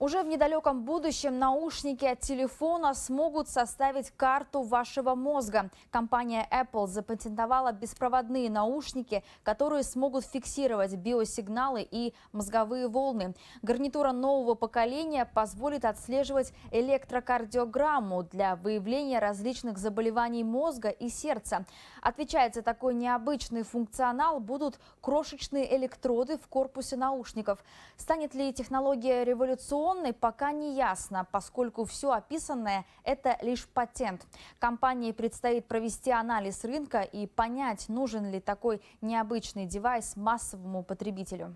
Уже в недалеком будущем наушники от телефона смогут составить карту вашего мозга. Компания Apple запатентовала беспроводные наушники, которые смогут фиксировать биосигналы и мозговые волны. Гарнитура нового поколения позволит отслеживать электрокардиограмму для выявления различных заболеваний мозга и сердца. Отвечает за такой необычный функционал будут крошечные электроды в корпусе наушников. Станет ли технология революционной? тонны пока не ясно, поскольку все описанное – это лишь патент. Компании предстоит провести анализ рынка и понять, нужен ли такой необычный девайс массовому потребителю.